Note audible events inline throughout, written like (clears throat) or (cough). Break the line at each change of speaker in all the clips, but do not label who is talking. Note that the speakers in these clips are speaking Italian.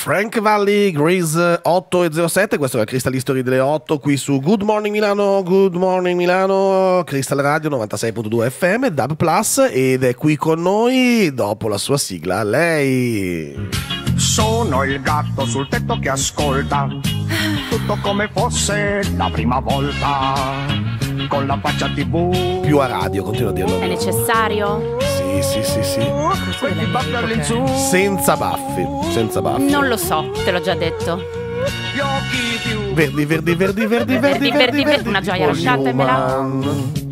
Frank Valli, Grease 807, e 07, questo è Crystal History delle 8 qui su Good Morning Milano, Good Morning Milano, Crystal Radio 96.2 FM, Dub Plus ed è qui con noi dopo la sua sigla lei. Sono il gatto sul tetto che ascolta, tutto come fosse la prima volta, con la faccia tv. Più a radio, continuo a dirlo. È
necessario?
Sì, sì, sì, sì. baffi all'insù. Senza baffi, senza baffi. Non lo so, te
l'ho già detto.
Verdi, verdi, verdi, verdi, verdi, verdi, verdi, verdi, verdi, verdi,
verdi una gioia, lasciatemela.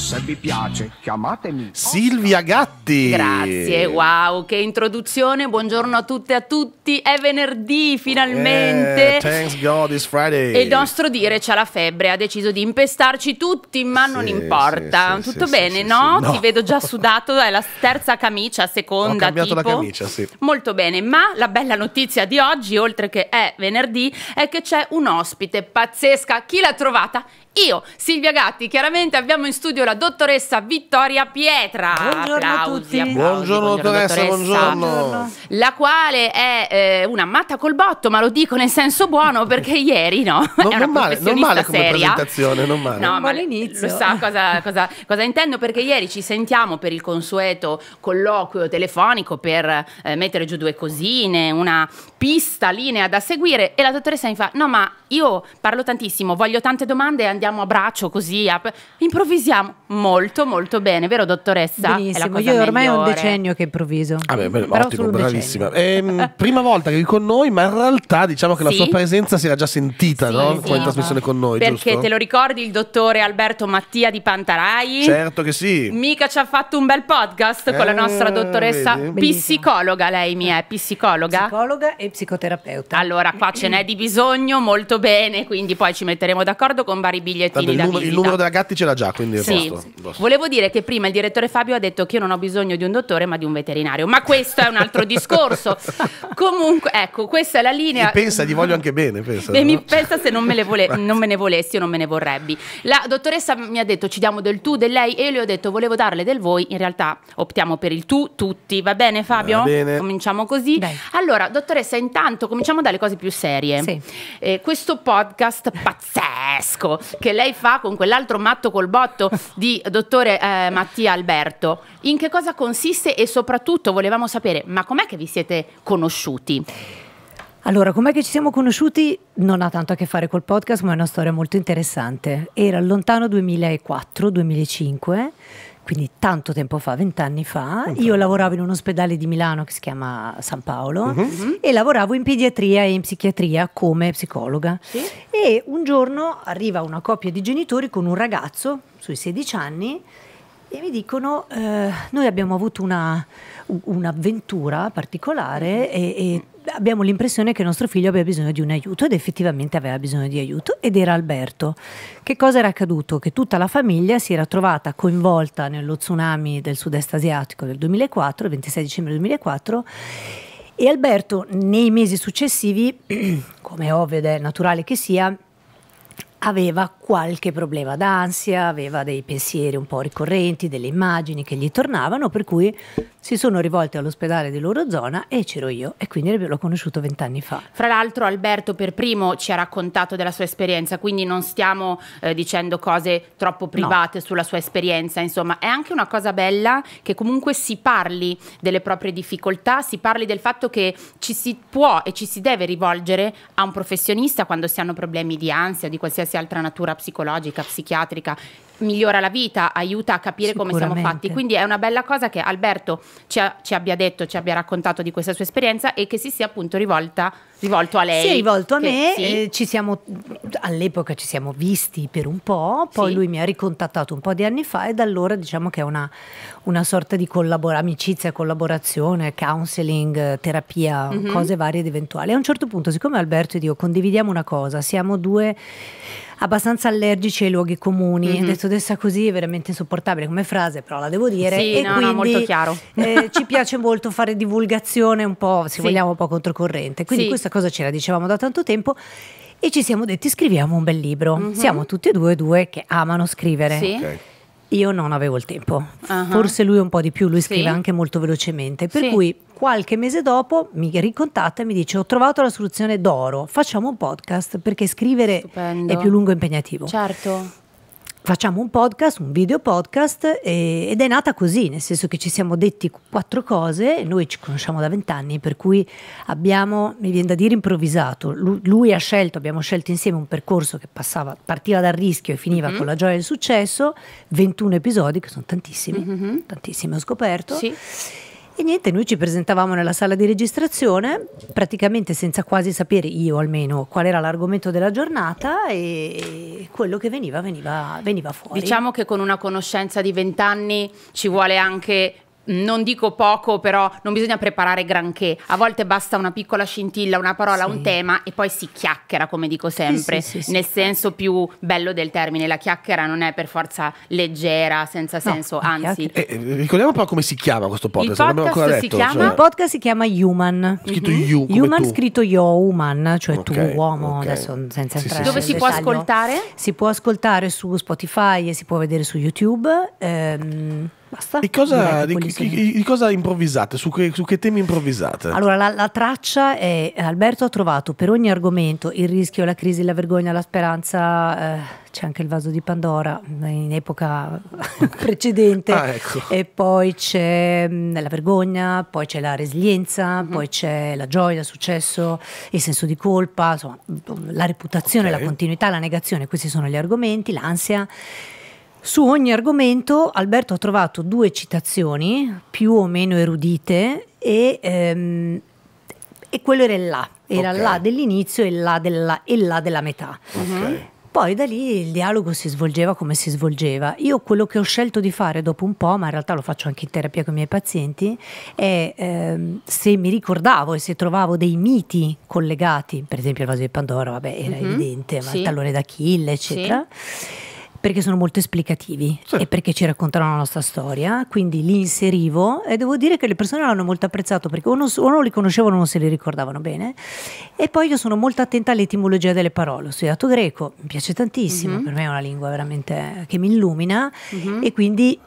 Se vi piace, chiamatemi. Silvia Gatti. Grazie,
wow, che introduzione. Buongiorno a tutte e a tutti. È venerdì finalmente. Yeah, thanks
God it's Friday. E il nostro
dire c'ha la febbre, ha deciso di impestarci tutti, ma sì, non importa. Sì, sì, Tutto bene, no? no? Ti vedo già sudato, è la terza camicia, seconda Ho cambiato tipo. la camicia, sì. Molto bene, ma la bella notizia di oggi, oltre che è venerdì, è che c'è un ospite pazzesca. Chi l'ha trovata? Io, Silvia Gatti. Chiaramente abbiamo in studio la la dottoressa Vittoria Pietra. Buongiorno applausi, a
tutti. Applausi, buongiorno, buongiorno dottoressa, buongiorno.
La quale è eh, una matta col botto, ma lo dico nel senso buono perché (laughs) ieri no, non, è non male, non male come seria. presentazione, non male. No, non ma l'inizio. Lo sa cosa, cosa, cosa, intendo perché ieri ci sentiamo per il consueto colloquio telefonico per eh, mettere giù due cosine, una pista, linea da seguire e la dottoressa mi fa "No, ma io parlo tantissimo, voglio tante domande e andiamo a braccio così, a... improvvisiamo molto molto bene, vero dottoressa?
Benissimo, io ormai è un decennio
che improvviso.
Ah beh, beh, ottimo, bravissima. Ehm, (laughs) prima volta che è con noi, ma in realtà diciamo che sì? la sua presenza si era già sentita, sì, no? Sì, Qua in trasmissione con noi, Perché giusto? te lo
ricordi il dottore Alberto Mattia di Pantarai? Certo che sì. Mica ci ha fatto un bel podcast eh, con la nostra eh, dottoressa psicologa, lei mi è psicologa? Psicologa e psicoterapeuta. Allora, qua ce n'è di bisogno, molto bene, quindi poi ci metteremo d'accordo con vari bigliettini Tanto, il, numero, il numero della
Gatti ce l'ha già, quindi sì,
Volevo dire che prima il direttore Fabio ha detto che io non ho bisogno di un dottore, ma di un veterinario. Ma questo è un altro discorso. (laughs) Comunque, ecco, questa è la linea. E pensa, gli voglio anche
bene. Pensa, e no? mi
pensa se non me, le vole... (laughs) non me ne volessi o non me ne vorrebbi. La dottoressa mi ha detto ci diamo del tu, del lei, e io le ho detto volevo darle del voi. In realtà optiamo per il tu, tutti. Va bene, Fabio? Va bene. Cominciamo così. Dai. Allora, dottoressa, intanto cominciamo dalle cose più serie. Sì. Eh, questo podcast pazzesco che lei fa con quell'altro matto col botto di di dottore eh, Mattia Alberto. In che cosa consiste e soprattutto volevamo sapere, ma com'è che vi siete conosciuti?
Allora, com'è che ci siamo conosciuti? Non ha tanto a che fare col podcast, ma è una storia molto interessante. Era lontano 2004-2005 quindi tanto tempo fa, vent'anni fa, okay. io lavoravo in un ospedale di Milano che si chiama San Paolo uh mhm. -huh. e lavoravo in pediatria e in psichiatria come psicologa. Sì. E un giorno arriva una coppia di genitori con un ragazzo sui 16 anni e mi dicono eh, noi abbiamo avuto un'avventura un particolare e, e abbiamo l'impressione che nostro figlio abbia bisogno di un aiuto ed effettivamente aveva bisogno di aiuto ed era Alberto. Che cosa era accaduto? Che tutta la famiglia si era trovata coinvolta nello tsunami del sud-est asiatico del 2004, il 26 dicembre 2004 e Alberto nei mesi successivi, (clears throat) come ovvio ed è naturale che sia, aveva qualche problema d'ansia, aveva dei pensieri un po' ricorrenti, delle immagini che gli tornavano, per cui si sono rivolti all'ospedale di loro zona e c'ero io e quindi l'ho conosciuto vent'anni fa.
Fra l'altro Alberto per primo ci ha raccontato della sua esperienza, quindi non stiamo eh, dicendo cose troppo private no. sulla sua esperienza, insomma è anche una cosa bella che comunque si parli delle proprie difficoltà, si parli del fatto che ci si può e ci si deve rivolgere a un professionista quando si hanno problemi di ansia, di qualsiasi qualsiasi altra natura psicologica, psichiatrica, migliora la vita, aiuta a capire come siamo fatti. Quindi è una bella cosa che Alberto ci, ha, ci, abbia detto, ci abbia raccontato di questa sua esperienza e che si sia appunto rivolta, rivolto a lei. Si è rivolto a che, me, sì. eh,
ci siamo, all'epoca ci siamo visti per un po', poi sì. lui mi ha ricontattato un po' di anni fa e da allora diciamo che è una, una sorta di collabor- amicizia, collaborazione, counseling, terapia, mm -hmm. cose varie ed eventuali. A un certo punto, siccome Alberto ed io condividiamo una cosa, siamo due abbastanza allergici ai luoghi comuni. Mm -hmm. detto adesso così è veramente insopportabile come frase, però la devo dire. Sì, e no, quindi, no, molto chiaro. Eh, ci piace molto fare divulgazione un po', se sì. vogliamo, un po' controcorrente. Quindi sì. questa cosa ce la dicevamo da tanto tempo e ci siamo detti scriviamo un bel libro. Mm -hmm. Siamo tutti e due due che amano scrivere. Sì. Okay. Io non avevo il tempo, uh-huh. forse lui un po' di più, lui scrive sì. anche molto velocemente, per sì. cui qualche mese dopo mi ricontatta e mi dice ho trovato la soluzione d'oro, facciamo un podcast perché scrivere Stupendo. è più lungo e impegnativo. Certo facciamo un podcast, un video podcast e, ed è nata così, nel senso che ci siamo detti quattro cose, noi ci conosciamo da vent'anni, per cui abbiamo, mi viene da dire, improvvisato. Lui, lui, ha scelto, abbiamo scelto insieme un percorso che passava, partiva dal rischio e finiva mm -hmm. con la gioia del successo, 21 episodi che sono tantissimi, mm -hmm. tantissimi ho scoperto. Sì. E niente, noi ci presentavamo nella sala di registrazione, praticamente senza quasi sapere, io almeno, qual era l'argomento della giornata e quello che veniva, veniva, veniva fuori. Diciamo
che con una conoscenza di vent'anni ci vuole anche non dico poco, però non bisogna preparare granché. A volte basta una piccola scintilla, una parola, sì. un tema e poi si chiacchiera, come dico sempre, sì, sì, nel senso più bello del termine. La chiacchiera non è per forza leggera, senza no, senso, anzi. Eh,
eh, ricordiamo un po' come si chiama questo podcast. Il podcast, detto, si, chiama... Cioè... Il
podcast si chiama Human. Scritto mm-hmm. you, Human tu. scritto Yo Human, cioè okay, tu uomo, okay. adesso senza entrare. Dove si può ascoltare? Si può ascoltare su Spotify e si può vedere su YouTube.
Ehm, Basta. Di cosa, di, di, di cosa improvvisate? Su che, su che, temi improvvisate? Allora,
la, la, traccia è Alberto ha trovato per ogni argomento il rischio, la crisi, la vergogna, la speranza. Eh, c'è anche il vaso di Pandora eh, in epoca (laughs) precedente. Ah, ecco. E poi c'è mm, la vergogna, poi c'è la resilienza, mm -hmm. poi c'è la gioia, il successo, il senso di colpa, insomma, la reputazione, okay. la continuità, la negazione. Questi sono gli argomenti, l'ansia. Su ogni argomento Alberto ha trovato due citazioni più o meno erudite e, ehm, e quello era il là, era okay. là dell'inizio e là della, e là della metà. Okay. Mhm. Poi da lì il dialogo si svolgeva come si svolgeva. Io quello che ho scelto di fare dopo un po', ma in realtà lo faccio anche in terapia con i miei pazienti, è ehm, se mi ricordavo e se trovavo dei miti collegati, per esempio il vaso di Pandora, vabbè, era mm -hmm. evidente, ma sì. il tallone d'Achille, eccetera. Sì perché sono molto esplicativi sì. e perché ci raccontano la nostra storia, quindi li inserivo e devo dire che le persone l'hanno molto apprezzato perché o non, o non li conoscevano o non se li ricordavano bene. E poi io sono molto attenta all'etimologia delle parole. Ho studiato greco, mi piace tantissimo, mm -hmm. per me è una lingua veramente che mi illumina mm -hmm. e quindi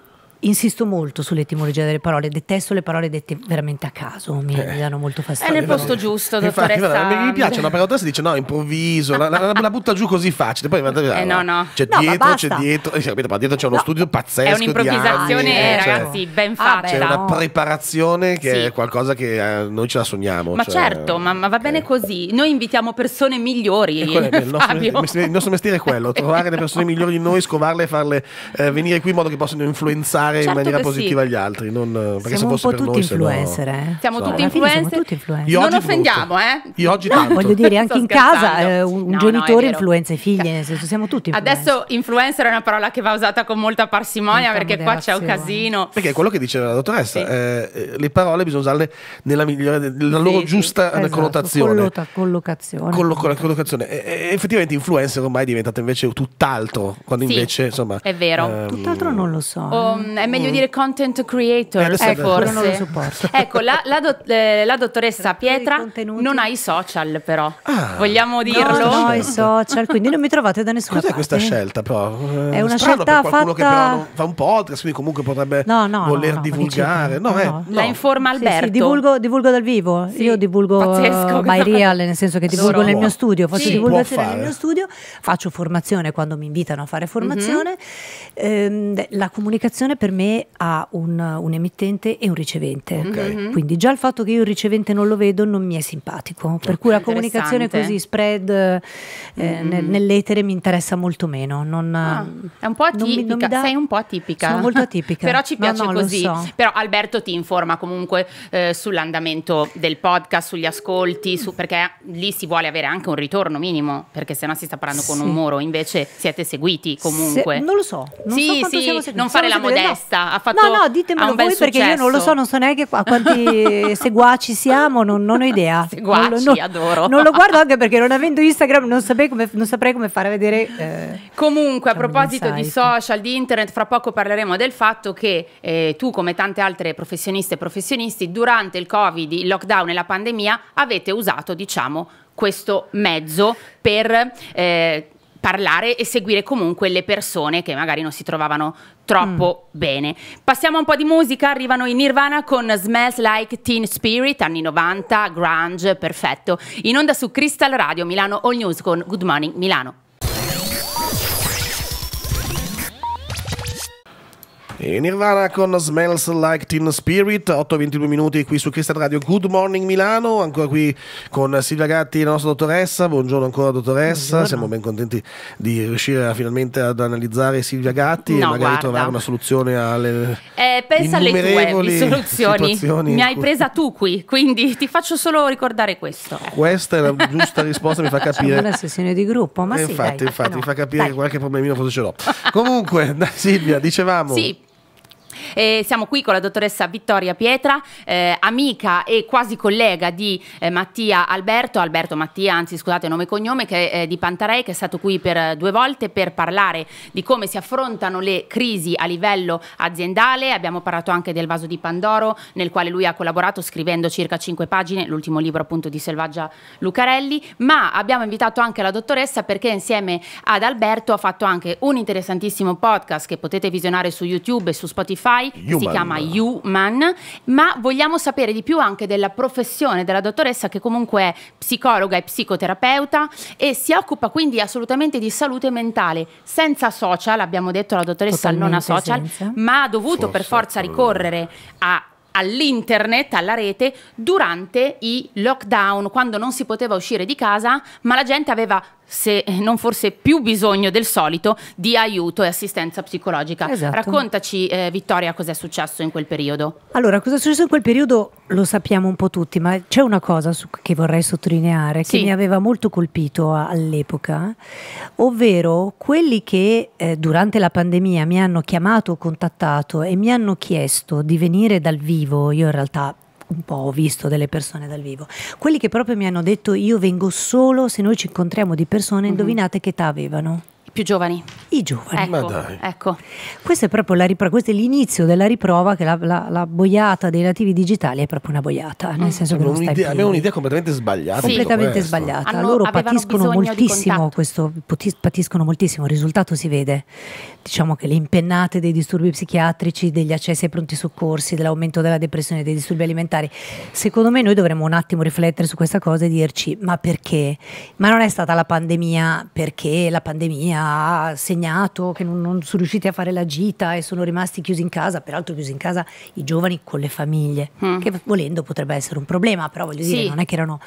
Insisto molto sull'etimologia delle parole, detesto le parole dette veramente a caso, mi, eh. danno molto fastidio. È nel posto giusto, Infatti,
dottoressa. mi piace una parola si dice no, improvviso, la, la, la, butta giù così facile, poi eh, no, ah, no. c'è no, dietro, c'è dietro, eh, capito, ma dietro c'è uno no. studio pazzesco. È un'improvvisazione, anni, eh, cioè, ragazzi,
ben ah, fatta. C'è una
preparazione che sì. è qualcosa che eh, noi ce la sogniamo. Ma cioè, certo,
ma, ma va bene eh. così. Noi invitiamo persone migliori. Il il
nostro mestiere è quello, trovare le persone migliori di noi, scovarle e farle eh, venire qui in modo che possano influenzare influenzare certo in maniera positiva sì. gli altri, non, perché siamo se fosse per noi influencer, eh. no... Siamo, so. tutti
influencer. siamo tutti
influencer. non offendiamo, eh? Io oggi no, tanto. voglio dire, anche in casa eh, un no, genitore
influenza i figli, nel senso siamo tutti influencer. Adesso
influencer è una parola che va usata con molta parsimonia Molta perché qua c'è un casino. Perché è
quello che diceva la dottoressa, sì. eh, le parole bisogna usarle nella, migliore, nella sì, loro sì, giusta esatto, connotazione.
collocazione.
collocazione. effettivamente influencer ormai è diventata invece tutt'altro, quando invece insomma... È vero. Ehm, tutt'altro non lo so. O,
ehm, eh è meglio mm. dire content creator, eh, eh, forse. (laughs) ecco, la, la, do, eh, la, dottoressa Pietra non ha i
social però, ah, vogliamo dirlo? No, no, i social, quindi non mi trovate da nessuna Cos'è parte. Cos'è questa
scelta però? È eh, una Strano scelta per qualcuno fatta... che fa un podcast, quindi comunque potrebbe no, no, voler divulgare. Eh,
la
informa Alberto. Sì, sì, divulgo,
divulgo, dal vivo, sì. io divulgo uh, Pazzesco, by real, nel senso che divulgo nel mio studio, faccio divulgazione nel mio studio, faccio formazione quando mi invitano a fare formazione. Mhm. Ehm, la comunicazione per me ha un, un emittente e un ricevente. Okay. Mhm. Mhm. Quindi già il fatto che io il ricevente non lo vedo non mi è simpatico. Per cui la comunicazione così spread eh, mm. nel, nell'etere mi interessa molto meno. Non, ah, eh,
è un po' atipica, mi, dà, sei un po' atipica. Sono molto atipica. (laughs) Però ci piace no, no, così. So. Però Alberto ti informa comunque eh, sull'andamento del podcast, sugli ascolti, su, perché lì si vuole avere anche un ritorno minimo, perché sennò si sta parlando sì. con un muro. Invece siete seguiti comunque. Se, non
lo so. Non sì, so sì, non fare la modestia festa, ha fatto No, no, ditemelo voi perché io non lo so, non so neanche a quanti (laughs) seguaci siamo, non, non ho idea. (laughs) Seguaci, non, non, adoro. Non lo guardo anche perché non avendo Instagram non saprei come, non saprei come fare a vedere. Eh, Comunque,
a diciamo, proposito di social, di internet, fra poco parleremo del fatto che eh, tu, come tante altre professioniste e professionisti, durante il Covid, il lockdown e la pandemia avete usato, diciamo, questo mezzo per eh, parlare e seguire comunque le persone che magari non si trovavano troppo mm. bene. Passiamo a un po' di musica, arrivano in Nirvana con Smells Like Teen Spirit, anni 90, grunge, perfetto. In onda su Crystal Radio Milano All News con Good Morning Milano.
I Nirvana con Smells Like Teen Spirit, 8-22 minuti qui su Crystal Radio. Good morning Milano, ancora qui con Silvia Gatti, la nostra dottoressa. Buongiorno ancora dottoressa, Buongiorno. siamo ben contenti di riuscire a, finalmente ad analizzare Silvia Gatti no, e magari guarda. trovare una soluzione alle
eh, pensa alle tue soluzioni. Mi hai presa tu qui, quindi ti faccio solo ricordare questo.
Questa è la (laughs) giusta risposta, mi fa capire. È una sessione di gruppo, ma eh, sì, infatti, dai, infatti, no, mi fa capire dai. che qualche problemino forse ce l'ho. Comunque, (laughs) Silvia, dicevamo. Sì.
E siamo qui con la dottoressa Vittoria Pietra, eh, amica e quasi collega di eh, Mattia Alberto, Alberto Mattia, anzi scusate nome e cognome, che, eh, di Pantarei, che è stato qui per due volte per parlare di come si affrontano le crisi a livello aziendale. Abbiamo parlato anche del vaso di Pandoro, nel quale lui ha collaborato scrivendo circa cinque pagine, l'ultimo libro appunto di Selvaggia Lucarelli, ma abbiamo invitato anche la dottoressa perché insieme ad Alberto ha fatto anche un interessantissimo podcast che potete visionare su YouTube e su Spotify Sky, Human. si chiama Human, ma vogliamo sapere di più anche della professione della dottoressa che comunque è psicologa e psicoterapeuta e si occupa quindi assolutamente di salute mentale, senza social, abbiamo detto la dottoressa Totalmente non ha social, senza. ma ha dovuto Forse per forza ricorrere a all'internet, alla rete, durante i lockdown, quando non si poteva uscire di casa, ma la gente aveva se eh, non forse più bisogno del solito, di aiuto e assistenza psicologica. Esatto. Raccontaci, eh, Vittoria, cosa è successo in quel periodo.
Allora, cosa è successo in quel periodo lo sappiamo un po' tutti, ma c'è una cosa su, che vorrei sottolineare sì. che mi aveva molto colpito all'epoca, ovvero quelli che eh, durante la pandemia mi hanno chiamato, contattato e mi hanno chiesto di venire dal vivo, io in realtà un po' ho visto delle persone dal vivo, quelli che proprio mi hanno detto io vengo solo se noi ci incontriamo di persona, mhm. indovinate che età avevano? più giovani. I
giovani. Ecco, Ma dai.
Ecco. Questo è proprio la riprova, questo è l'inizio della riprova che la, la, la, boiata dei nativi digitali è proprio una boiata, nel mm. senso che non stai più. Abbiamo un'idea
completamente sbagliata. Sì. Completamente questo. sbagliata. Hanno, Loro patiscono moltissimo
questo, patiscono moltissimo, il risultato si vede. Diciamo che le impennate dei disturbi psichiatrici, degli accessi ai pronti soccorsi, dell'aumento della depressione, dei disturbi alimentari. Secondo me noi dovremmo un attimo riflettere su questa cosa e dirci ma perché? Ma non è stata la pandemia perché la pandemia ha segnato che non, non sono riusciti a fare la gita e sono rimasti chiusi in casa, peraltro chiusi in casa i giovani con le famiglie, mm. che volendo potrebbe essere un problema, però voglio sì. dire non è che erano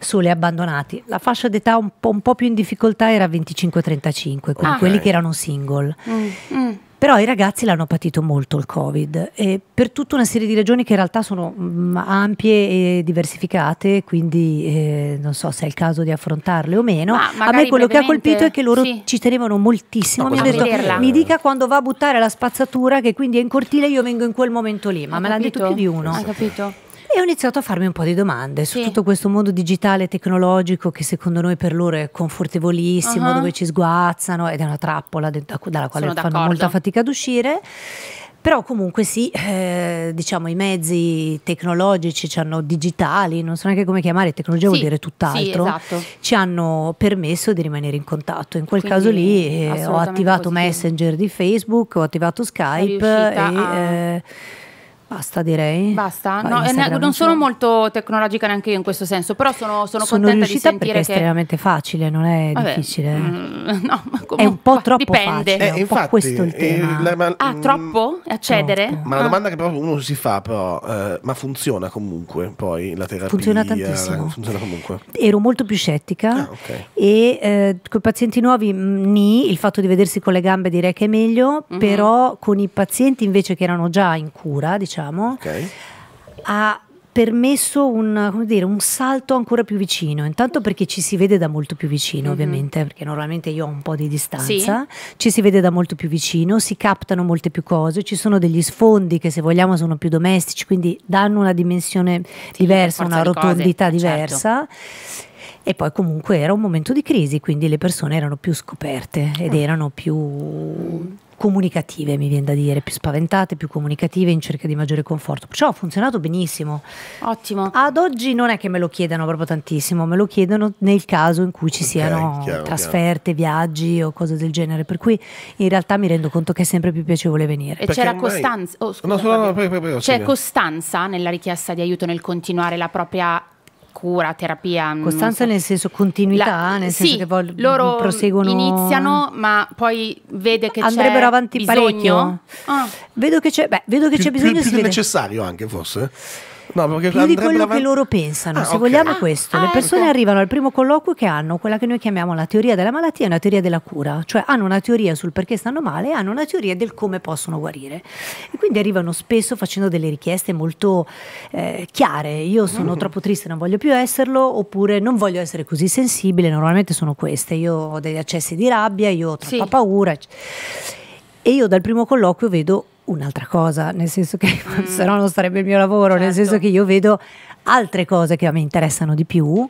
soli abbandonati. La fascia d'età un po', un po più in difficoltà era 25-35, con ah. quelli che erano single. Mm. Mm. Però i ragazzi l'hanno patito molto il Covid per tutta una serie di ragioni che in realtà sono mm, ampie e diversificate, quindi eh, non so se è il caso di affrontarle o meno. Ma a me quello che ha colpito è che loro sì. ci tenevano moltissimo. No, mi, detto, mi, dica quando va a buttare la spazzatura che quindi è in cortile io vengo in quel momento lì, ma ha me l'hanno detto più di uno. Ha capito. E ho iniziato a farmi un po' di domande sì. su tutto questo mondo digitale e tecnologico che secondo noi per loro è confortevolissimo, uh -huh. dove ci sguazzano ed è una trappola dalla quale Sono fanno molta fatica ad uscire. Però comunque sì, eh, diciamo i mezzi tecnologici ci hanno digitali, non so neanche come chiamare, tecnologia sì, vuol dire tutt'altro, sì, esatto. ci hanno permesso di rimanere in contatto. In quel Quindi, caso lì eh, ho attivato positivo. Messenger di Facebook, ho attivato Skype e... A... Eh, Basta direi. Basta, no, eh, non sono
molto tecnologica neanche io in questo senso, però sono, sono, sono contenta di sentire che... è estremamente
facile, non è Vabbè, difficile. Mh,
mm, (laughs) no, è un po' troppo dipende. facile, eh, infatti, questo è il eh, tema. Eh, la, ma, ah, mm, troppo? Accedere? Troppo. Ma la domanda
ah. che proprio uno si fa però, eh, ma funziona comunque poi la terapia? Funziona eh, tantissimo. Funziona comunque.
Ero molto più scettica ah, okay. e con i pazienti nuovi mm, nì, il fatto di vedersi con le gambe direi che è meglio, mm -hmm. però con i pazienti invece che erano già in cura, diciamo, diciamo, okay. ha permesso un, dire, un, salto ancora più vicino, intanto perché ci si vede da molto più vicino mm -hmm. ovviamente, perché normalmente io ho un po' di distanza, sì. ci si vede da molto più vicino, si captano molte più cose, ci sono degli sfondi che se vogliamo sono più domestici, quindi danno una dimensione sì, diversa, una rotondità cose, certo. diversa. Certo. E poi comunque era un momento di crisi, quindi le persone erano più scoperte ed ah. erano più comunicative, mi viene da dire, più spaventate, più comunicative in cerca di maggiore conforto. Perciò ha funzionato benissimo. Ottimo. Ad oggi non è che me lo chiedano proprio tantissimo, me lo chiedono nel caso in cui ci okay, siano chiaro, trasferte, chiaro. viaggi o cose del genere, per cui in realtà mi rendo conto che è sempre più piacevole venire. E Perché c'era Costanza,
oh, scusa, no, no, no, C'è
Costanza nella richiesta di aiuto nel continuare la propria cura, terapia. Mm, Costanza
so. nel senso continuità, La, nel senso sì, che vol- loro proseguono. iniziano,
ma poi
vede che Andrebbero avanti bisogno. parecchio. Ah. Vedo che c'è, beh, vedo che c'è bisogno più, più, più
necessario anche forse. No, perché più di quello avanti... che loro pensano. Ah, se okay. vogliamo questo, ah, le persone ecco.
arrivano al primo colloquio che hanno quella che noi chiamiamo la teoria della malattia e una teoria della cura, cioè hanno una teoria sul perché stanno male e hanno una teoria del come possono guarire. E quindi arrivano spesso facendo delle richieste molto eh, chiare, io sono mm -hmm. troppo triste, non voglio più esserlo, oppure non voglio essere così sensibile, normalmente sono queste, io ho degli accessi di rabbia, io ho troppa sì. paura. E io dal primo colloquio vedo un'altra cosa, nel senso che mm. (laughs) se no non sarebbe il mio lavoro, certo. nel senso certo. che io vedo altre cose che a me interessano di più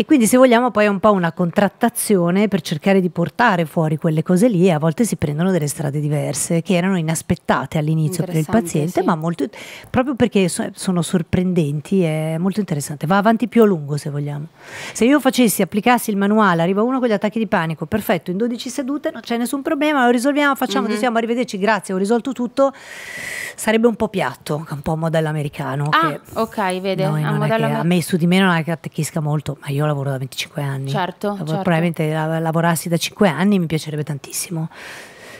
e quindi se vogliamo poi è un po' una contrattazione per cercare di portare fuori quelle cose lì e a volte si prendono delle strade diverse che erano inaspettate all'inizio per il paziente, sì. ma molto, proprio perché sono sorprendenti è molto interessante. Va avanti più a lungo se vogliamo. Se io facessi, applicassi il manuale, arriva uno con gli attacchi di panico, perfetto, in 12 sedute non c'è nessun problema, lo risolviamo, facciamo, mm-hmm. diciamo arrivederci, grazie, ho risolto tutto, sarebbe un po' piatto, un po' modello americano. Ah,
ok, vede, a, modello... a me
su di me non è che attecchisca molto, ma io lavoro da 25 anni. Certo. Lavoro, certo. Probabilmente lavorassi da 5 anni mi piacerebbe tantissimo.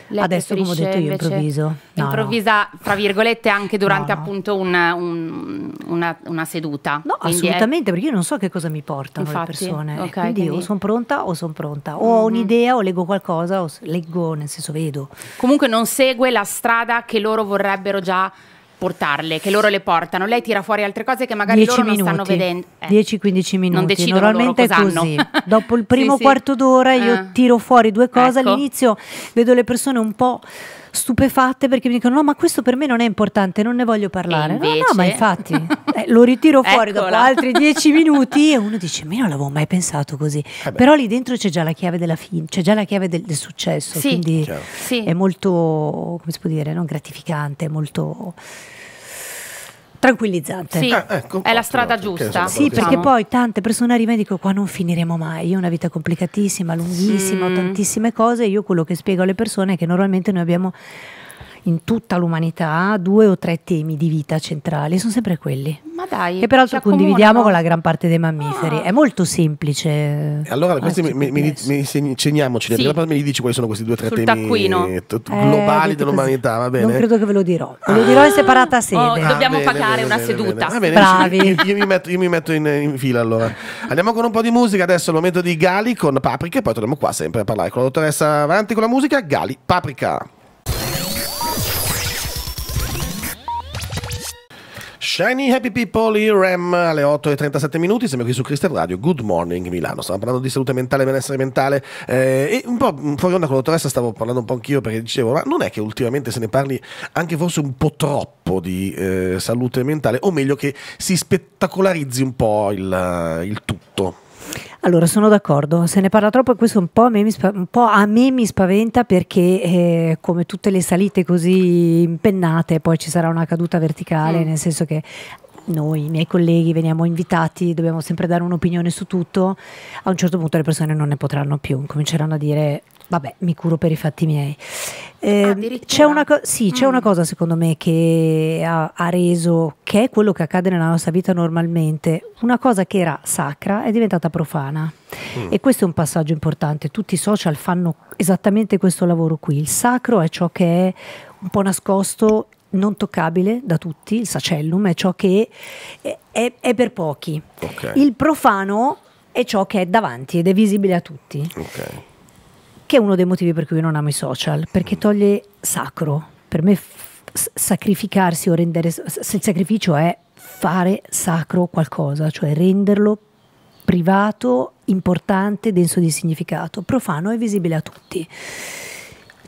Lei Adesso, come ho detto io, improvviso. No, improvvisa,
no. tra virgolette, anche durante no, appunto una, un, una, una, seduta. No, quindi assolutamente,
è... perché io non so che cosa mi portano Infatti, le persone. Okay, quindi, quindi, o sono pronta o sono pronta. O mm -hmm. ho mhm. un'idea o leggo qualcosa, o leggo nel senso vedo.
Comunque non segue la strada che loro vorrebbero già portarle, che loro le portano. Lei tira fuori altre cose che magari loro minuti. non stanno vedendo. Eh,
10-15 minuti. Non decidono Normalmente loro cosa così. (laughs) Dopo il primo sì, quarto d'ora io eh. tiro fuori due cose. Ecco. All'inizio vedo le persone un po' stupefatte perché mi dicono no ma questo per me non è importante, non ne voglio parlare. Invece... No, no, ma infatti eh, lo ritiro (laughs) fuori Eccola. dopo altri dieci (laughs) minuti e uno dice ma io non l'avevo mai pensato così. Eh Però lì dentro c'è già la chiave della fine, c'è già la chiave del, del successo, sì. quindi Chiaro. è molto, come si può dire, non gratificante, molto tranquillizzante. Sì, eh, ecco, è la strada giusta. Sì, diciamo. perché poi tante persone arrivano e dicono qua non finiremo mai. Io ho una vita complicatissima, lunghissima, mm. tantissime cose. Io quello che spiego alle persone è che normalmente noi abbiamo in tutta l'umanità due o tre temi di vita centrali, sono sempre quelli. Ma dai. Che peraltro condividiamo con la gran parte dei mammiferi. Ah. È molto semplice.
Allora, questi mi, mi, mi, mi segniamoci, sì. mi dici quali sono questi due o tre Sul temi taccuino. Eh, globali eh, dell'umanità, va bene? Non credo
che ve lo dirò. Ah. Ve lo dirò in separata oh, sede. Oh, dobbiamo ah, bene, pagare bene, una bene, seduta. Va bene, Bravi.
Io, mi metto, io mi metto in, in, fila allora. Andiamo con un po' di musica adesso, il momento di Gali con Paprika e poi torniamo qua sempre a parlare con la dottoressa avanti con la musica Gali Paprika. Shiny Happy People, IREM alle 8 e 37 minuti, siamo qui su Crystal Radio, Good Morning Milano, stiamo parlando di salute mentale, benessere mentale eh, e un po' fuori onda con la dottoressa stavo parlando un po' anch'io perché dicevo ma non è che ultimamente se ne parli anche forse un po' troppo di eh, salute mentale o meglio che si spettacolarizzi un po' il, il tutto?
Allora, sono d'accordo, se ne parla troppo e questo un po' a me mi, spav- a me mi spaventa perché eh, come tutte le salite così impennate poi ci sarà una caduta verticale, mm. nel senso che noi, i miei colleghi, veniamo invitati, dobbiamo sempre dare un'opinione su tutto, a un certo punto le persone non ne potranno più, cominceranno a dire vabbè mi curo per i fatti miei. Eh, ah, c'è, una co- sì, c'è mm. una cosa secondo me che ha, ha, reso, che è quello che accade nella nostra vita normalmente, una cosa che era sacra è diventata profana. Mm. E questo è un passaggio importante. Tutti i social fanno esattamente questo lavoro qui. Il sacro è ciò che è un po' nascosto non toccabile da tutti, il sacellum è ciò che è, è, è per pochi. Okay. Il profano è ciò che è davanti ed è visibile a tutti. Okay che è uno dei motivi per cui io non amo i social, perché mm. toglie sacro. Per me sacrificarsi o rendere se il sacrificio è fare sacro qualcosa, cioè renderlo privato, importante, denso di significato, profano e visibile a tutti.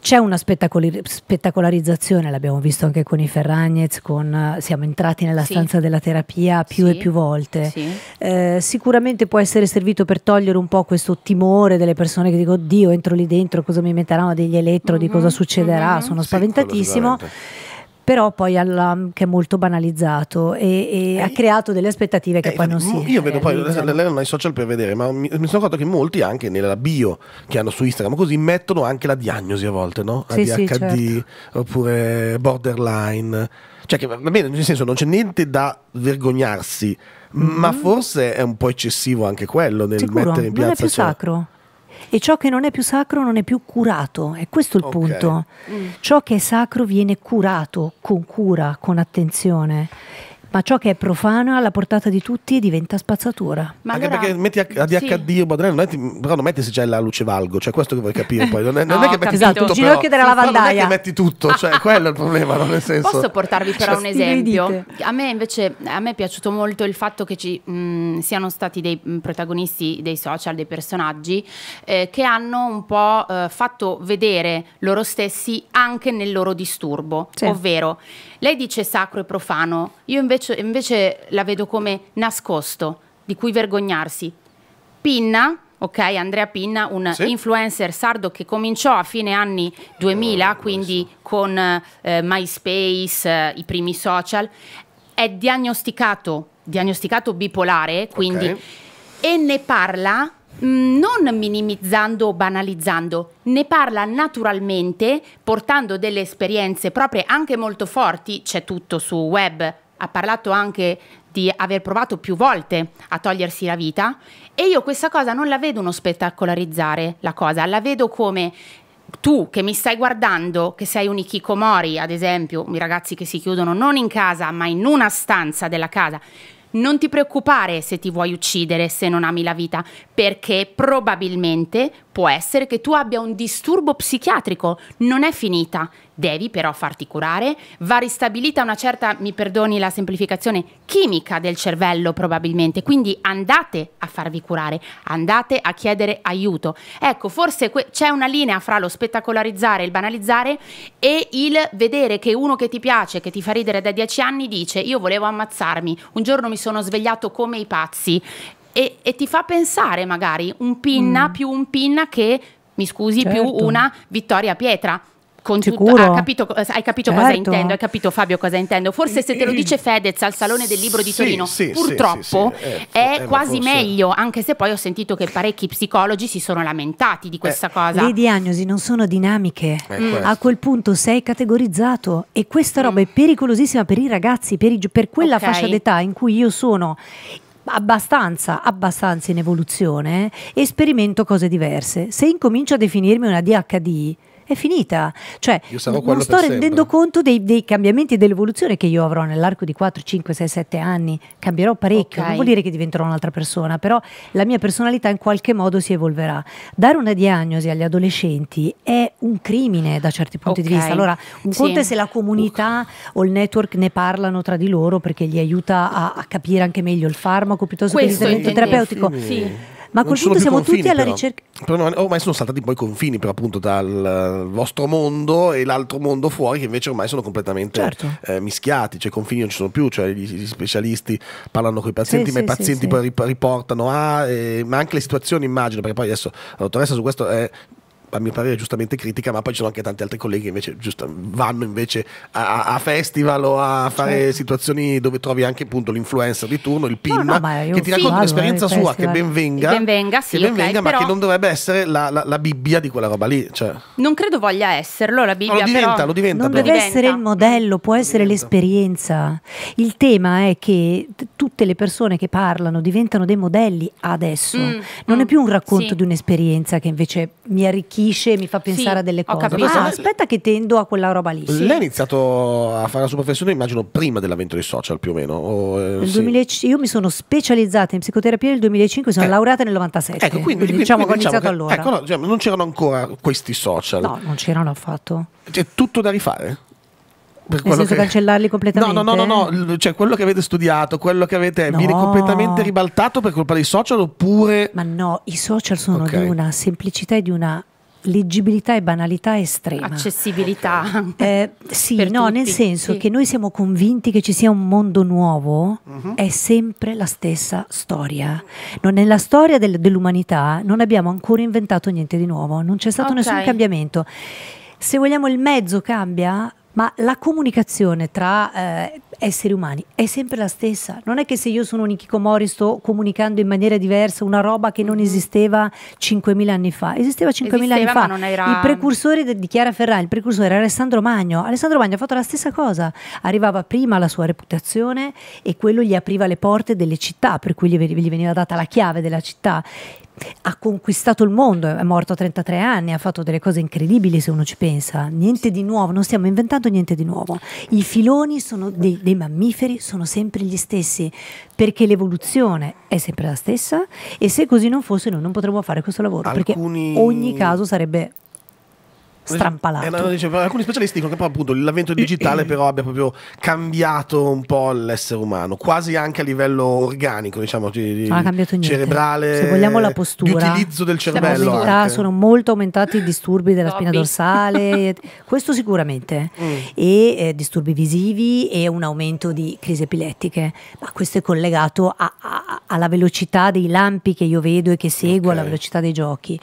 C'è una spettacoli- spettacolarizzazione, l'abbiamo visto anche con i Ferragnez, con, siamo entrati nella sì. stanza della terapia più sì. e più volte. Sì. Eh, sicuramente può essere servito per togliere un po' questo timore delle persone che dicono oddio entro lì dentro, cosa mi metteranno degli elettrodi, mm -hmm. cosa mm-hmm. succederà, mm -hmm. sono spaventatissimo però poi alla, che è molto banalizzato e, e eh, ha creato delle aspettative che eh, poi non si Io vedo eh, poi, lei
non ha social per vedere, ma mi, mi sono accorto che molti anche nella bio che hanno su Instagram così mettono anche la diagnosi a volte, no? ADHD sì, sì, certo. oppure borderline. Cioè che va bene, nel senso non c'è niente da vergognarsi, mm -hmm. ma mhm. forse è un po' eccessivo anche quello nel Sicuro? mettere in piazza... Non è più cioè, sacro?
e ciò che non è più sacro non è più curato, è questo il okay. punto. Mm. Ciò che è sacro viene curato con cura, con attenzione ma ciò che è profano alla portata di tutti diventa spazzatura. Ma Anche allora,
perché metti ADHD sì. o Baudelaire, non è, però non metti se c'è la luce valgo, cioè questo che vuoi capire poi. Non è, non no, è che metti esatto. tutto, ginocchio della lavandaia. Non è che metti tutto, cioè (laughs) quello è il problema, non nel senso. Posso
portarvi però cioè, un esempio? A me invece a me è piaciuto molto il fatto che ci mh, mm, siano stati dei mm, protagonisti dei social, dei personaggi eh, che hanno un po' eh, fatto vedere loro stessi anche nel loro disturbo, sì. ovvero lei dice sacro e profano, io invece, invece la vedo come nascosto, di cui vergognarsi. Pinna, ok, Andrea Pinna, un sì. influencer sardo che cominciò a fine anni 2000, oh, eh, quindi questo. con eh, MySpace, eh, i primi social, è diagnosticato, diagnosticato bipolare, quindi, okay. e ne parla Mm, non minimizzando o banalizzando, ne parla naturalmente, portando delle esperienze proprie anche molto forti, c'è tutto su web, ha parlato anche di aver provato più volte a togliersi la vita e io questa cosa non la vedo uno spettacolarizzare la cosa, la vedo come tu che mi stai guardando, che sei un ikikomori, ad esempio, i ragazzi che si chiudono non in casa, ma in una stanza della casa, non ti preoccupare se ti vuoi uccidere se non ami la vita, perché probabilmente Può essere che tu abbia un disturbo psichiatrico, non è finita, devi però farti curare, va ristabilita una certa, mi perdoni la semplificazione, chimica del cervello probabilmente, quindi andate a farvi curare, andate a chiedere aiuto. Ecco, forse c'è una linea fra lo spettacolarizzare, il banalizzare e il vedere che uno che ti piace, che ti fa ridere da dieci anni, dice io volevo ammazzarmi, un giorno mi sono svegliato come i pazzi e, e ti fa pensare magari un pinna mm. più un pinna che, mi scusi, certo. più una Vittoria Pietra. Con Sicuro. tutto, ah, capito, hai capito certo. cosa intendo, hai capito Fabio cosa intendo. Forse se te lo eh, eh, dice Fedez al Salone del Libro di sì, Torino, sì, purtroppo sì, eh, è eh, quasi forse... meglio, anche se poi ho sentito che parecchi psicologi si sono lamentati di questa eh. cosa. Le
diagnosi non sono dinamiche, mm. a quel punto sei categorizzato e questa roba mm. è pericolosissima per i ragazzi, per, i, per quella okay. fascia d'età in cui io sono abbastanza, abbastanza in evoluzione e sperimento cose diverse. Se incomincio a definirmi una DHD, è finita. Cioè, non sto rendendo sempre. conto dei, dei, cambiamenti e dell'evoluzione che io avrò nell'arco di 4, 5, 6, 7 anni. Cambierò parecchio, okay. non vuol dire che diventerò un'altra persona, però la mia personalità in qualche modo si evolverà. Dare una diagnosi agli adolescenti è un crimine da certi punti okay. di vista. Allora, un sì. conto è se la comunità okay. o il network ne parlano tra di loro perché gli aiuta a, a capire anche meglio il farmaco piuttosto Questo che l'intervento terapeutico. Sì.
Ma a quel punto siamo confini, tutti alla però. ricerca. Però, ormai sono saltati poi i confini, però, appunto, dal vostro mondo e l'altro mondo fuori, che invece ormai sono completamente certo. eh, mischiati. Cioè, i confini non ci sono più. Cioè, gli, gli specialisti parlano con eh, i pazienti, sì, ma sì, i pazienti sì, poi riportano a. Ah, eh, ma anche le situazioni, immagino, perché poi adesso la dottoressa su questo è a mio parere giustamente critica, ma poi ci sono anche tanti altri colleghi che invece giusto, vanno invece a, a, festival o a fare sì. Certo. situazioni dove trovi anche appunto l'influencer di turno, il PIN, no, no, che ti racconta eh, un'esperienza sua festival. che ben venga, ben venga, sì, che ben okay, venga ma che non dovrebbe essere la, la, la, Bibbia di quella roba lì. Cioè.
Non credo voglia esserlo la Bibbia. No, oh, lo diventa, però, lo diventa. Non però. deve essere il modello, può essere l'esperienza. Il tema è che tutte le persone che parlano diventano dei modelli adesso. Mm, non mm, è più un racconto sì. di un'esperienza che invece mi arricchisce colpisce, mi fa pensare sì, a delle cose. Capito. Ah, aspetta che tendo a quella roba lì. Sì. Lei ha
iniziato a fare la sua professione, immagino, prima dell'avvento dei social più o meno. O, eh,
sì. Io mi sono specializzata in psicoterapia nel 2005, sono eh. laureata nel 97. Ecco, quindi, quindi diciamo quindi, che ho diciamo iniziato che, allora. Ecco, no,
cioè, non c'erano ancora questi social. No, non c'erano affatto. C'è tutto da rifare? Per Nel senso che... cancellarli
completamente? No, no, no, no,
no, cioè quello che avete studiato, quello che avete no. viene completamente ribaltato per colpa dei social oppure... Ma
no, i social sono okay. di una semplicità e di una leggibilità e banalità estrema.
Accessibilità. Ah, eh,
sì, no, tutti. nel senso sì. che noi siamo convinti che ci sia un mondo nuovo, uh mhm. -huh. è sempre la stessa storia. No, nella storia del, dell'umanità non abbiamo ancora inventato niente di nuovo, non c'è stato okay. nessun cambiamento. Se vogliamo il mezzo cambia, ma la comunicazione tra eh, esseri umani è sempre la stessa. Non è che se io sono un Ikikomori sto comunicando in maniera diversa una roba che non mm-hmm. esisteva 5.000 anni fa. Esisteva 5.000 anni fa. Era... Il precursore di Chiara Ferrari, il precursore era Alessandro Magno. Alessandro Magno ha fatto la stessa cosa. Arrivava prima la sua reputazione e quello gli apriva le porte delle città, per cui gli veniva data la chiave della città ha conquistato il mondo, è morto a 33 anni, ha fatto delle cose incredibili se uno ci pensa, niente di nuovo, non stiamo inventando niente di nuovo. I filoni dei, dei, mammiferi sono sempre gli stessi, perché l'evoluzione è sempre la stessa e se così non fosse noi non potremmo fare questo lavoro, Alcuni... perché ogni caso sarebbe
strampalato. No, eh, dice, alcuni specialisti dicono che però, appunto l'avvento digitale (clears throat) però abbia proprio cambiato un po' l'essere umano, quasi anche a livello organico, diciamo, di, di cerebrale. Se vogliamo la postura, l'utilizzo del cervello. In realtà sono
molto aumentati i disturbi della spina dorsale, (laughs) questo sicuramente, mm. e eh, disturbi visivi e un aumento di crisi epilettiche, ma questo è collegato a, a, alla velocità dei lampi che io vedo e che seguo, okay. alla velocità dei giochi.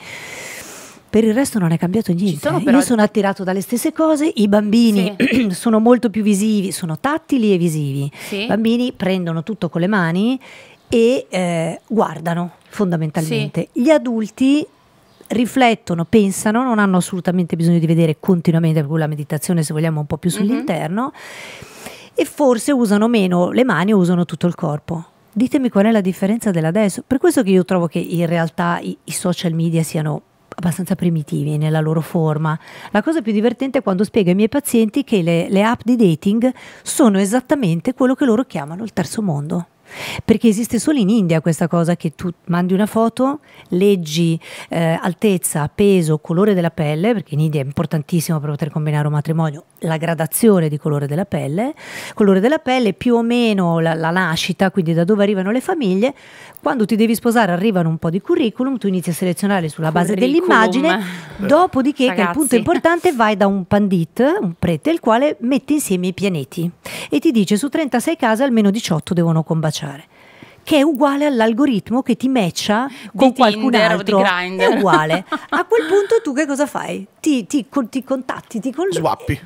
Per il resto non è cambiato niente. Sono eh. però... Io sono attirato dalle stesse cose, i bambini sì. (clears throat) sono molto più visivi, sono tattili e visivi. Sì. I bambini prendono tutto con le mani e eh, guardano fondamentalmente. Sì. Gli adulti riflettono, pensano, non hanno assolutamente bisogno di vedere continuamente, la meditazione se vogliamo un po' più mhm. sull'interno, mm-hmm. e forse usano meno le mani o usano tutto il corpo. Ditemi qual è la differenza dell'adesso. Per questo che io trovo che in realtà i, i social media siano abbastanza primitivi nella loro forma. La cosa più divertente è quando spiego ai miei pazienti che le, le app di dating sono esattamente quello che loro chiamano il terzo mondo perché esiste solo in India questa cosa che tu mandi una foto, leggi eh, altezza, peso, colore della pelle, perché in India è importantissimo per poter combinare un matrimonio, la gradazione di colore della pelle, colore della pelle più o meno la, la nascita, quindi da dove arrivano le famiglie, quando ti devi sposare arrivano un po' di curriculum, tu inizi a selezionare sulla base dell'immagine, eh, dopodiché, Ragazzi. che è il punto importante, vai da un pandit, un prete, il quale mette insieme i pianeti e ti dice su 36 case almeno 18 devono combaciare matchare che è uguale all'algoritmo che ti matcha con di qualcun Tinder altro. è uguale. A quel punto tu che cosa fai? Ti, ti, ti contatti, ti con... Swappi.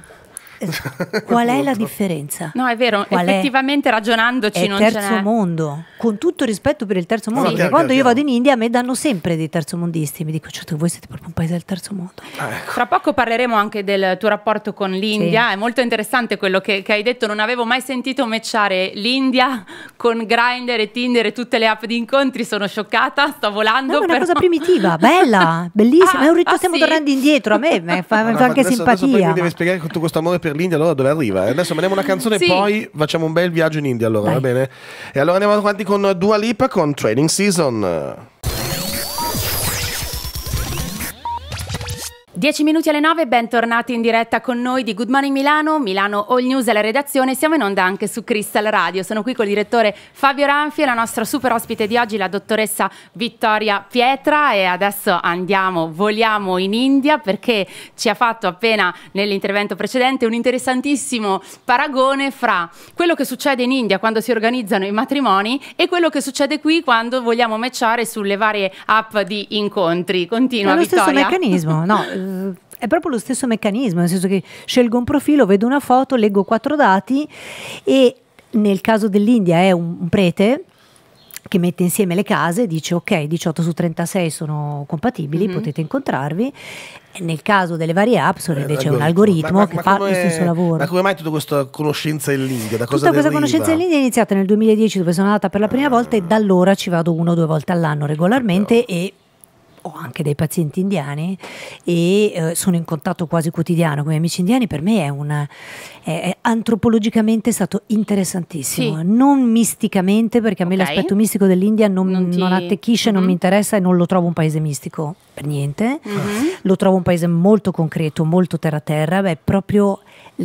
Eh, qual è la differenza? No,
è vero, Qual effettivamente è? ragionandoci è non terzo Il terzo
mondo, con tutto rispetto per il terzo mondo, allora, perché quando io vado in India a me danno sempre dei terzomondisti, mi dico certo voi siete proprio un paese del terzo mondo.
Ah, ecco. Tra poco parleremo anche del tuo rapporto con l'India, sì. è molto interessante quello che, che, hai detto, non avevo mai sentito mecciare l'India con Grindr e Tinder e tutte le app di incontri, sono scioccata, sto volando. No, però...
è una cosa primitiva, bella, (laughs) bellissima, ah, è un rito, ah, stiamo sì? tornando indietro, a me, (laughs) fa, no, no, anche adesso, simpatia. Adesso mi deve
spiegare con tutto questo amore per l'India allora dove arriva? Eh, adesso mandiamo una canzone e sì. poi facciamo un bel viaggio in India allora, Dai. va bene? E allora andiamo avanti con Dua Lipa con Training Season.
10 minuti alle 9, bentornati in diretta con noi di Good Morning Milano, Milano All News e la redazione, siamo in onda anche su Crystal Radio. Sono qui col direttore Fabio Ranfi e la nostra super ospite di oggi, la dottoressa Vittoria Pietra e adesso andiamo, voliamo in India perché ci ha fatto appena nell'intervento precedente un interessantissimo paragone fra quello che succede in India quando si organizzano i matrimoni e quello che succede qui quando vogliamo matchare sulle varie app di incontri. Continua È lo Vittoria. stesso meccanismo, no?
(laughs) Eh, è proprio lo stesso meccanismo, nel senso che scelgo un profilo, vedo una foto, leggo quattro dati e nel caso dell'India è un, un prete che mette insieme le case dice ok 18 su 36 sono compatibili, mm -hmm. potete incontrarvi. E nel caso delle varie app sono eh, invece un algoritmo ma, ma, che fa lo stesso lavoro. Ma
come mai tutta questa conoscenza in lingua? Da cosa tutta questa conoscenza in lingua
è iniziata nel 2010 dove sono andata per la prima ah. volta e da allora ci vado una o due volte all'anno regolarmente ah. e ho anche dei pazienti indiani e eh, sono in contatto quasi quotidiano con i miei amici indiani, per me è, una, è, è antropologicamente stato interessantissimo, sì. non misticamente perché a okay. me l'aspetto mistico dell'India non, non, ti... non attecchisce, mm-hmm. non mi interessa e non lo trovo un paese mistico per niente, mm-hmm. lo trovo un paese molto concreto, molto terra-terra, beh, proprio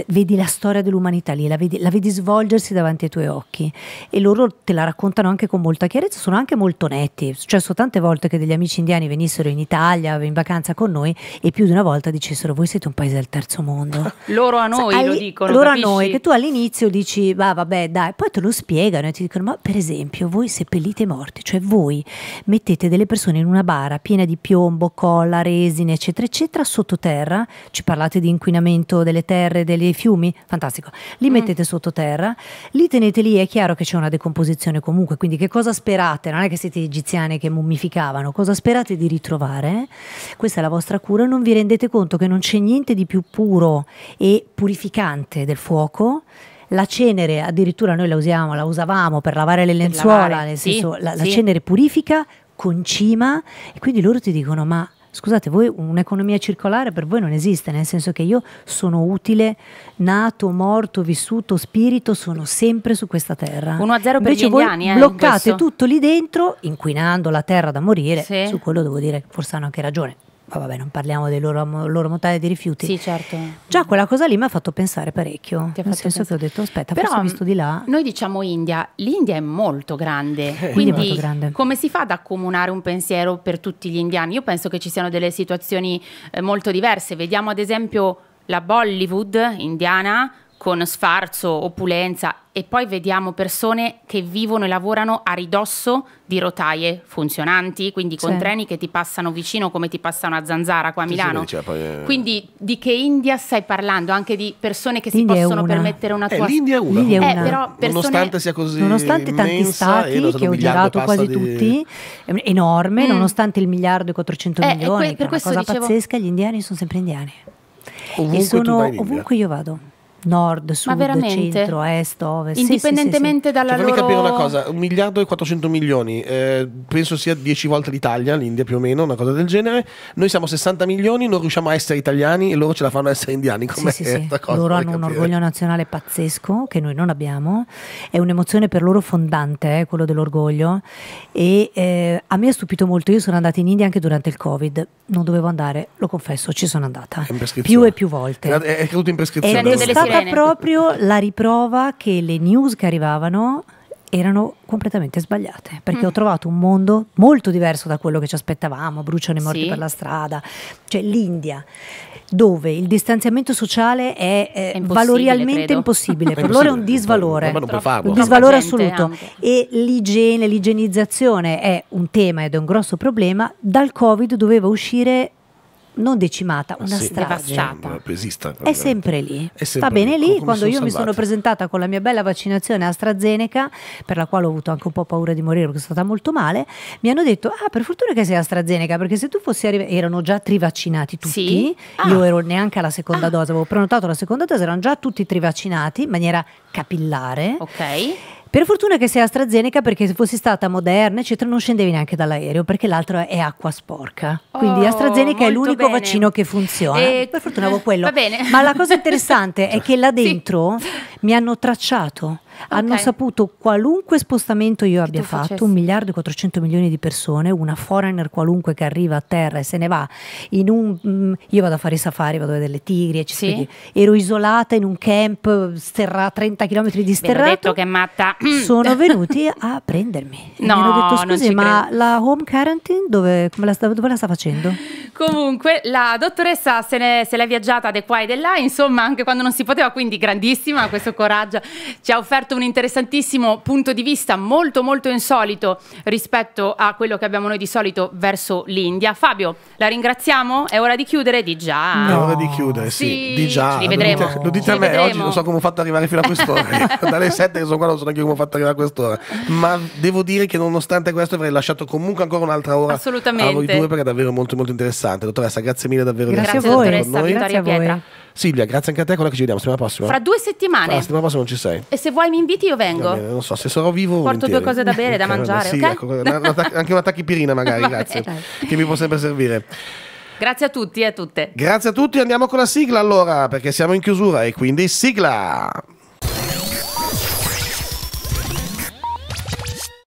vedi la storia dell'umanità lì, la vedi, la vedi, svolgersi davanti ai tuoi occhi e loro te la raccontano anche con molta chiarezza, sono anche molto netti. È cioè, successo tante volte che degli amici indiani venissero in Italia, in vacanza con noi e più di una volta dicessero voi siete un paese del terzo mondo. (laughs) loro a noi All lo dicono. Loro capisci? a noi, che tu all'inizio dici va vabbè dai, poi te lo spiegano e ti dicono ma per esempio voi seppellite i morti, cioè voi mettete delle persone in una bara piena di piombo, colla, resine eccetera eccetera sottoterra, ci parlate di inquinamento delle terre, delle dei fiumi, fantastico, li mm. mettete sottoterra, li tenete lì, è chiaro che c'è una decomposizione comunque, quindi che cosa sperate? Non è che siete egiziani che mummificavano, cosa sperate di ritrovare? Questa è la vostra cura, non vi rendete conto che non c'è niente di più puro e purificante del fuoco la cenere addirittura noi la usiamo, la usavamo per lavare le lenzuola, lavare, nel senso sì, la, la cenere purifica, concima e quindi loro ti dicono ma Scusate, voi un'economia circolare per voi non esiste, nel senso che io sono utile, nato, morto, vissuto, spirito, sono sempre su questa terra. 1 a 0 per Invece gli indiani, eh, bloccate questo. tutto lì dentro, inquinando la terra da morire, sì. su quello devo dire che forse hanno anche ragione, ma vabbè non parliamo del loro, loro montagna di rifiuti. Sì, certo. Già quella cosa lì mi ha fatto pensare parecchio, nel senso pensare. che ho detto aspetta, però ho visto di là. Mm,
noi diciamo India, l'India è molto grande, eh, quindi molto grande. come si fa ad accomunare un pensiero per tutti gli indiani? Io penso che ci siano delle situazioni eh, molto diverse, vediamo ad esempio la Bollywood indiana con sfarzo, opulenza e poi vediamo persone che vivono e lavorano a ridosso di rotaie funzionanti, quindi con certo. treni che ti passano vicino come ti passa una zanzara qua a Milano. Sì, sì, poi... Eh, quindi di che India stai parlando? Anche di persone che si possono una. permettere una eh, tua... Eh, L'India è una. L'India è eh, una. Eh, però persone... Nonostante sia così Nonostante tanti
stati che ho girato quasi di... tutti, enorme, mm. nonostante il miliardo e 400 eh, milioni, e que- per che è una cosa dicevo... pazzesca, gli indiani sono sempre indiani. Ovunque e sono ovunque io vado nord, sud, centro, est, ovest. Indipendentemente sì, sì, sì, dalla cioè,
loro... capire una cosa, un miliardo e 400 milioni, eh, penso sia 10 volte l'Italia, l'India più o meno, una cosa del genere. Noi siamo 60 milioni, non riusciamo a essere italiani e loro ce la fanno essere indiani. Come sì, sì, cosa, loro hanno capire. un orgoglio
nazionale pazzesco che noi non abbiamo, è un'emozione per loro fondante, eh, quello dell'orgoglio. E eh, a me ha stupito molto, io sono andata in India anche durante il Covid, non dovevo andare, lo confesso, ci sono andata. Più e più volte. È,
è caduto in prescrizione evoca
proprio la riprova che le news che arrivavano erano completamente sbagliate perché mm. ho trovato un mondo molto diverso da quello che ci aspettavamo, bruciano i morti sì. per la strada, cioè l'India dove il distanziamento sociale è, eh, è impossibile, valorialmente credo. impossibile, per loro è un disvalore, un Troppo disvalore assoluto anche. e l'igiene, l'igienizzazione è un tema ed è un grosso problema, dal Covid doveva uscire non decimata, una ah, sì, strage
esista, è sempre lì. È sempre Va bene lì, quando io salvate. mi sono presentata
con la mia bella vaccinazione AstraZeneca, per la quale ho avuto anche un po' paura di morire perché sono stata molto male, mi hanno detto, ah per fortuna che sei AstraZeneca, perché se tu fossi arrivato. erano già trivaccinati tutti, sì? ah. io ero neanche alla seconda ah. dose, avevo prenotato la seconda dose, erano già tutti trivaccinati in maniera capillare. Ok. Per fortuna che sei AstraZeneca perché se fossi stata moderna eccetera non scendevi neanche dall'aereo perché l'altro è acqua sporca. Quindi oh, AstraZeneca è l'unico bene. vaccino che funziona. E... Per fortuna avevo quello. Ma la cosa interessante è (laughs) che là dentro sì. mi hanno tracciato hanno saputo qualunque spostamento io che abbia fatto, un miliardo e 400 milioni di persone, una foreigner qualunque che arriva a terra e se ne va, un, mm, io vado a fare i safari, vado a vedere le tigri, sì. ero isolata in un camp sterra, 30 km di sterrato, Ve detto che
è matta. (clears throat) sono venuti
a prendermi. No, e mi hanno detto scusi ma credo. la home quarantine dove, la sta, dove la sta facendo?
Comunque, la dottoressa se, ne, se l'è viaggiata di qua e di là, insomma, anche quando non si poteva, quindi grandissima eh. questo coraggio. Ci ha offerto un interessantissimo punto di vista molto molto insolito rispetto a quello che abbiamo noi di solito verso l'India. Fabio, la ringraziamo? È ora di chiudere di già. No. È ora
di chiudere, sì, sì. di già. Ci rivedremo. Lo dite, lo dite a me, vedremo. oggi non so come ho fatto arrivare fino a quest'ora. (laughs) Dalle 7 che sono qua non so neanche come ho fatto arrivare a quest'ora. Ma devo dire che nonostante questo avrei lasciato comunque ancora un'altra ora a voi due perché è davvero molto molto interessante interessante. Dottoressa, grazie mille davvero grazie di essere stata con noi. Grazie a voi. Pietra. Silvia, grazie anche a te. Quella che ci vediamo settimana prossima. Fra
due settimane. La settimana prossima non ci sei. E se vuoi mi inviti, io vengo. Bene,
non so, se sarò vivo. Porto volentieri. due cose da bere, da (laughs) eh, mangiare. sì, okay? ecco, una, anche una tachipirina, magari. (laughs) grazie. che mi può sempre servire.
Grazie a tutti e a tutte.
Grazie a tutti, andiamo con la sigla allora, perché siamo in chiusura e quindi sigla.